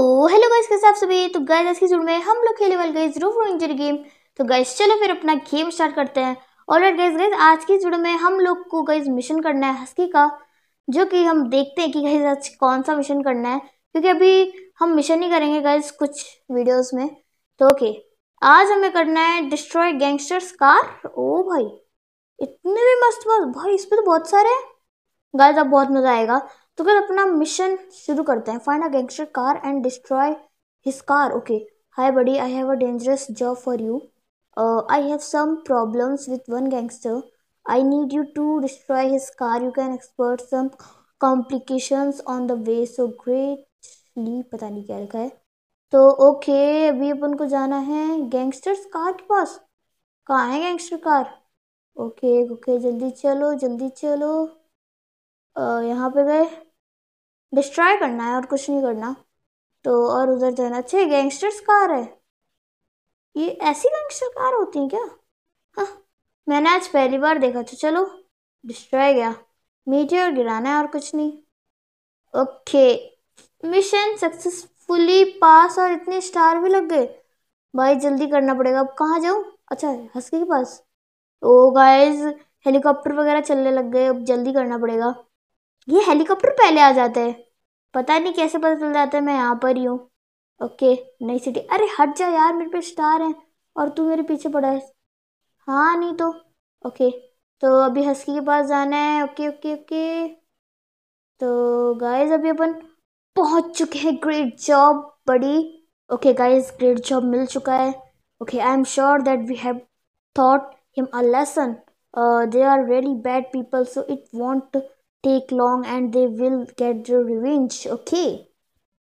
hello guys के साथ सभी तो गाइस आज की जुड़ में हम लोग खेलने वाले गाइस रूफ रेंजर गेम तो गाइस चलो फिर अपना गेम स्टार्ट करते हैं और गाइस गाइस आज की जुड़ में हम लोग को गाइस मिशन करना है हस्की का जो कि हम देखते हैं कि गाइस आज कौन सा मिशन करना है क्योंकि अभी हम मिशन ही करेंगे गाइस कुछ वीडियोज़ में तो ओके आज हमें करना है डिस्ट्रॉय गैंगस्टर्स कार ओ भाई इतने भी मस्त मस्त भाई इसमें तो बहुत सारे हैं गाइस अब बहुत मज़ा आएगा तो फिर अपना मिशन शुरू करते हैं find a gangster car and destroy his car okay hi buddy I have a dangerous job for you I have some problems with one gangster I need you to destroy his car you can expert some complication on the way so greatly पता नहीं क्या लिखा है तो okay okay, अभी अपन को जाना है गैंगस्टर्स कार के पास कहाँ है gangster car okay okay, okay okay, जल्दी चलो जल्दी चलो यहाँ पे गए डिस्ट्रॉय करना है और कुछ नहीं करना तो और उधर जाना अच्छा गैंगस्टर्स कार है ये ऐसी गैंगस्टर कार होती है क्या हाँ मैंने आज पहली बार देखा तो चलो डिस्ट्रॉय गया मीठे और गिराना है और कुछ नहीं ओके मिशन सक्सेसफुली पास और इतने स्टार भी लग गए भाई जल्दी करना पड़ेगा अब कहाँ जाऊँ अच्छा हंसके के पास ओ गाइस हेलीकॉप्टर वगैरह चलने लग गए अब जल्दी करना पड़ेगा ये हेलीकॉप्टर पहले आ जाता है पता नहीं कैसे पता चल जाता है मैं यहाँ पर ही हूँ ओके नई सिटी अरे हट जा यार मेरे पे स्टार है और तू मेरे पीछे पड़ा है हाँ नहीं तो ओके तो अभी हस्की के पास जाना है ओके ओके ओके तो गाइज अभी अपन पहुँच चुके हैं great job buddy okay guys great job मिल चुका है okay I am sure that we have thought him a lesson they are really bad people so it won't take long and they will get the revenge okay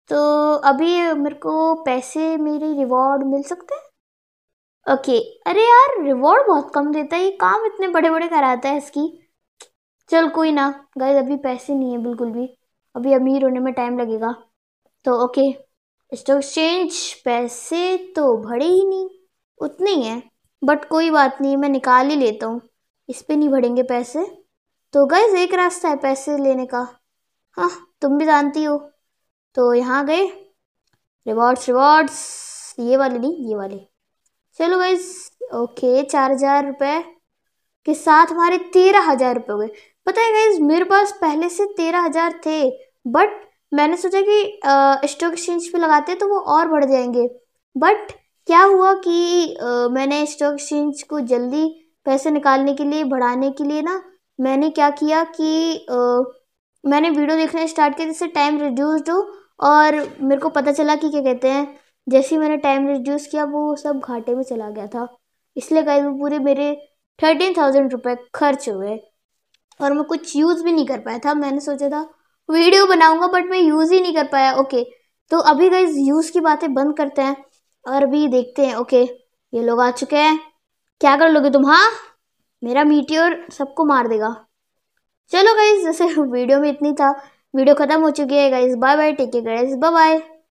तो अभी मेरे को पैसे मेरे reward मिल सकते हैं ओके अरे यार रिवॉर्ड बहुत कम देता है ये काम इतने बड़े बड़े कराता है इसकी चल कोई ना गाइस अभी पैसे नहीं है बिल्कुल भी अभी अमीर होने में टाइम लगेगा तो ओके स्टॉक एक्सचेंज पैसे तो भरे ही नहीं उतने ही हैं बट कोई बात नहीं मैं निकाल ही लेता हूँ इस पर नहीं भरेंगे पैसे तो गैस एक रास्ता है पैसे लेने का हाँ तुम भी जानती हो तो यहाँ गए रिवॉर्ड्स रिवॉर्ड्स ये वाले नहीं ये वाले चलो गैस ओके चार हजार रुपये के साथ हमारे तेरह हजार रुपये हो गए पता है गैस मेरे पास पहले से तेरह हजार थे बट मैंने सोचा कि स्टॉक एक्सचेंज पे लगाते तो वो और बढ़ जाएंगे बट क्या हुआ कि आ, मैंने स्टॉक एक्सचेंज को जल्दी पैसे निकालने के लिए बढ़ाने के लिए ना मैंने क्या किया कि मैंने वीडियो देखना स्टार्ट किया जिससे टाइम रिड्यूस्ड हो और मेरे को पता चला कि क्या कहते हैं जैसे ही मैंने टाइम रिड्यूस किया वो सब घाटे में चला गया था इसलिए गए वो पूरे मेरे थर्टीन थाउजेंड रुपये खर्च हुए और मैं कुछ यूज़ भी नहीं कर पाया था मैंने सोचा था वीडियो बनाऊंगा बट मैं यूज़ ही नहीं कर पाया ओके तो अभी गई यूज़ की बातें बंद करते हैं और अभी देखते हैं ओके ये लोग आ चुके हैं क्या कर लोगे तुम हाँ मेरा मीटियोर सबको मार देगा चलो गाइज जैसे वीडियो में इतनी था वीडियो ख़त्म हो चुकी है guys bye bye take care guys bye bye